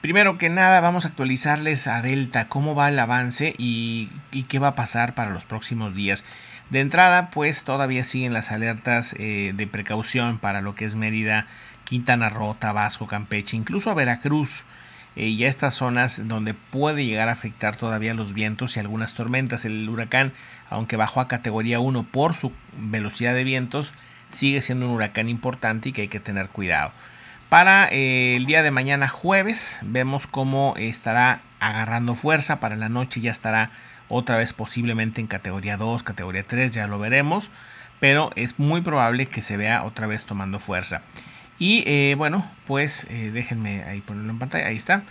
Primero que nada, vamos a actualizarles a Delta cómo va el avance y, qué va a pasar para los próximos días. De entrada, pues todavía siguen las alertas eh, de precaución para lo que es Mérida, Quintana Roo, Tabasco, Campeche, incluso a Veracruz eh, y a estas zonas donde puede llegar a afectar todavía los vientos y algunas tormentas. El huracán, aunque bajó a categoría 1 por su velocidad de vientos, sigue siendo un huracán importante y que hay que tener cuidado. Para eh, el día de mañana jueves vemos cómo estará agarrando fuerza. Para la noche ya estará otra vez posiblemente en categoría 2, categoría 3, ya lo veremos. Pero es muy probable que se vea otra vez tomando fuerza. Y eh, bueno, pues eh, déjenme ahí ponerlo en pantalla, ahí está.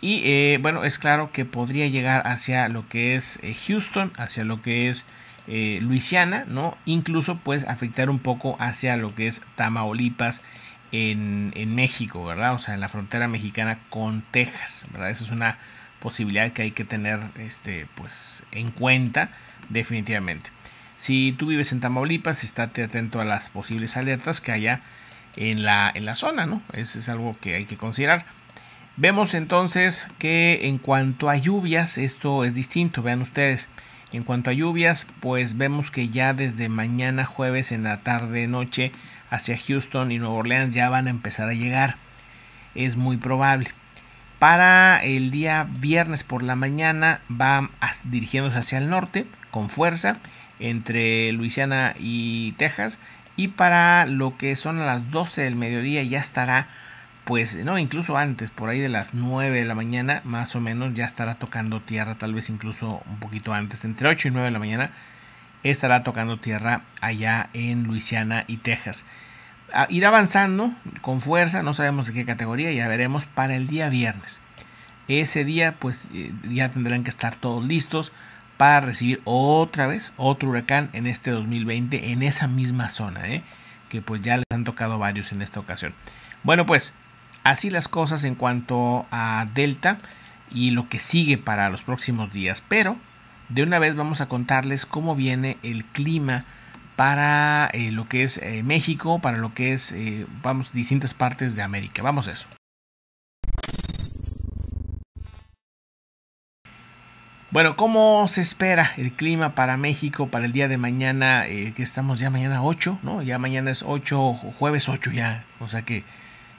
Y bueno, es claro que podría llegar hacia lo que es Houston, hacia lo que es Luisiana, ¿no? Incluso pues afectar un poco hacia lo que es Tamaulipas en, México, ¿verdad? O sea, en la frontera mexicana con Texas, ¿verdad? Eso es una posibilidad que hay que tener este, pues, en cuenta definitivamente. Si tú vives en Tamaulipas, estate atento a las posibles alertas que haya en la, en la zona, ¿no? Eso es algo que hay que considerar. Vemos entonces que en cuanto a lluvias, esto es distinto, vean ustedes. En cuanto a lluvias, pues vemos que ya desde mañana jueves en la tarde noche hacia Houston y Nueva Orleans ya van a empezar a llegar. Es muy probable. Para el día viernes por la mañana va dirigiéndose hacia el norte con fuerza entre Luisiana y Texas. Y para lo que son las 12 del mediodía ya estará pues no, incluso antes, por ahí de las 9 de la mañana, más o menos, ya estará tocando tierra, tal vez incluso un poquito antes, entre 8 y 9 de la mañana, estará tocando tierra allá en Luisiana y Texas. Ah, irá ir avanzando con fuerza, no sabemos de qué categoría, ya veremos para el día viernes. Ese día, pues eh, ya tendrán que estar todos listos para recibir otra vez otro huracán en este 2020 en esa misma zona, ¿eh? que pues ya les han tocado varios en esta ocasión. Bueno, pues Así las cosas en cuanto a Delta y lo que sigue para los próximos días. Pero de una vez vamos a contarles cómo viene el clima para eh, lo que es eh, México, para lo que es, eh, vamos, distintas partes de América. Vamos a eso. Bueno, ¿cómo se espera el clima para México para el día de mañana? que estamos ya mañana 8, ¿no? Ya mañana es 8, jueves 8 ya. O sea que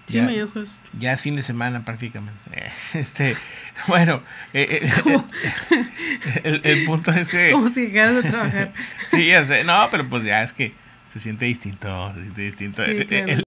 Sí, ya, es Ya es fin de semana prácticamente. Este, bueno, eh, eh, el, el, punto es que... Como si quedas de trabajar. sí, ya sé. No, pero pues ya es que se siente distinto, se siente distinto. Eh,